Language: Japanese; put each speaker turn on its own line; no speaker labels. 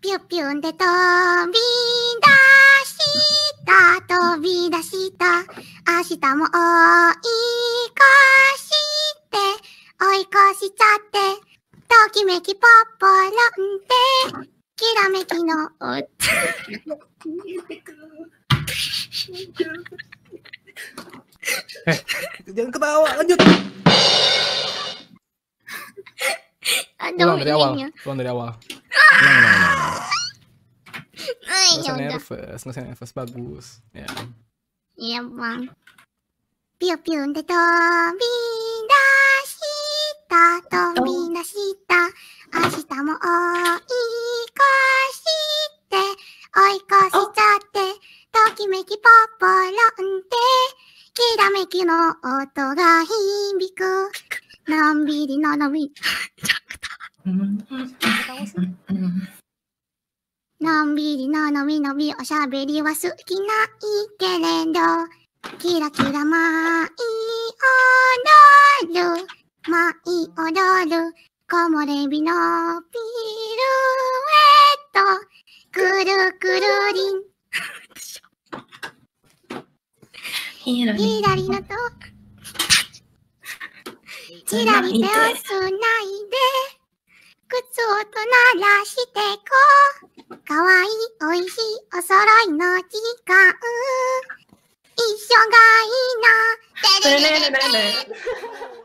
ぴゅぴゅんで飛び出した、飛び出した。明日も追い越して、追い越しちゃって。ときめきポッポロンで、きらめきの Não, não, não. não. Ai, São nervas, não são nervas bagus. Ya. Iya, Bang. Piu piu de tobinashita, tobinashita. Ashita mo oikoshite, oikoshichatte. Tokimeki poporon te, kirameki no oto ga hibiku. のんびりののび。ちょっと。のんびりののびのびおしゃべりは好きないけれど、キラキラ舞い踊る、舞い踊る、木漏れ日のピルエット、くるくるりん。ひらりのと、きらり手をすなとならしてこう。かわいい、おいしい、お揃いの時間。一緒がいいな。てれれれれれ。